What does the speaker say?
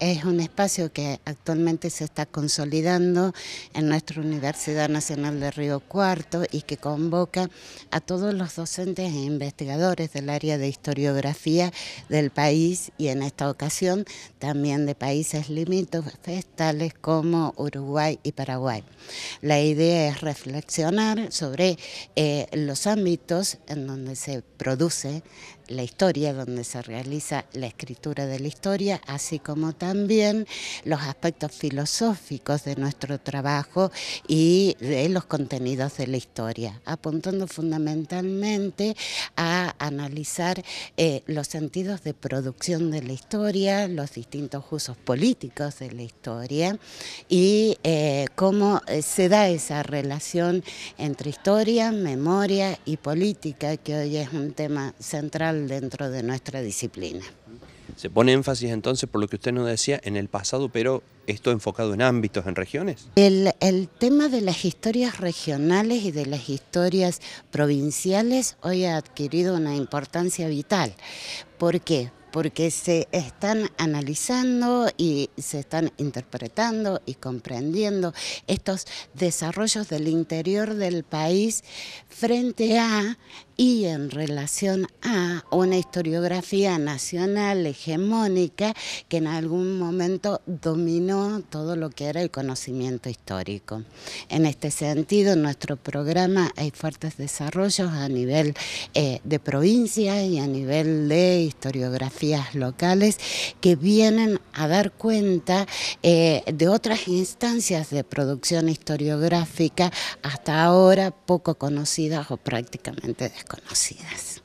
es un espacio que actualmente se está consolidando en nuestra Universidad Nacional de Río Cuarto y que convoca a todos los docentes e investigadores del área de historiografía del país y en esta ocasión también de países limítrofes tales como Uruguay y Paraguay. La idea es reflexionar sobre eh, los ámbitos en donde se produce la historia, donde se realiza la escritura de la historia, así como también los aspectos filosóficos de nuestro trabajo y de los contenidos de la historia, apuntando fundamentalmente a analizar eh, los sentidos de producción de la historia, los distintos usos políticos de la historia y eh, cómo eh, se da esa relación entre historia, memoria y política, que hoy es un tema central dentro de nuestra disciplina. Se pone énfasis entonces, por lo que usted nos decía, en el pasado, pero esto enfocado en ámbitos, en regiones. El, tema de las historias regionales y de las historias provinciales hoy ha adquirido una importancia vital. ¿Por qué? porque se están analizando y se están interpretando y comprendiendo estos desarrollos del interior del país frente a y en relación a una historiografía nacional hegemónica que en algún momento dominó todo lo que era el conocimiento histórico. En este sentido, en nuestro programa hay fuertes desarrollos a nivel eh, de provincia y a nivel de historiografía locales que vienen a dar cuenta eh, de otras instancias de producción historiográfica hasta ahora poco conocidas o prácticamente desconocidas.